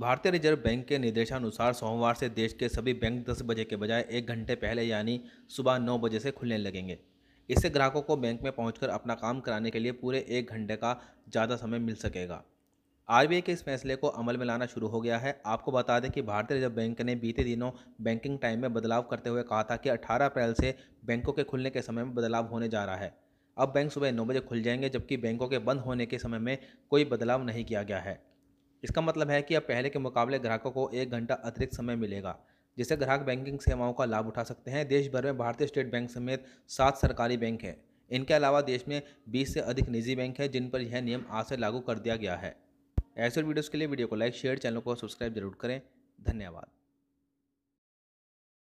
भारतीय reserve bank के निर्देशानुसार सोमवार से देश के सभी बैंक 10 बजे के बजाय एक घंटे पहले यानी सुबह 9 बजे से खुलने लगेंगे इससे ग्राहकों को बैंक में पहुंचकर अपना काम कराने के लिए पूरे एक घंटे का ज़्यादा समय मिल सकेगा आर के इस फैसले को अमल में लाना शुरू हो गया है आपको बता दें कि भारतीय रिजर्व बैंक ने बीते दिनों बैंकिंग टाइम में बदलाव करते हुए कहा था कि 18 अप्रैल से बैंकों के खुलने के समय में बदलाव होने जा रहा है अब बैंक सुबह नौ बजे खुल जाएंगे जबकि बैंकों के बंद होने के समय में कोई बदलाव नहीं किया गया है इसका मतलब है कि अब पहले के मुकाबले ग्राहकों को एक घंटा अतिरिक्त समय मिलेगा जिससे ग्राहक बैंकिंग सेवाओं का लाभ उठा सकते हैं देश भर में भारतीय स्टेट बैंक समेत सात सरकारी बैंक हैं इनके अलावा देश में 20 से अधिक निजी बैंक हैं जिन पर यह नियम आज से लागू कर दिया गया है ऐसे वीडियोस के लिए वीडियो को लाइक शेयर चैनल को सब्सक्राइब जरूर करें धन्यवाद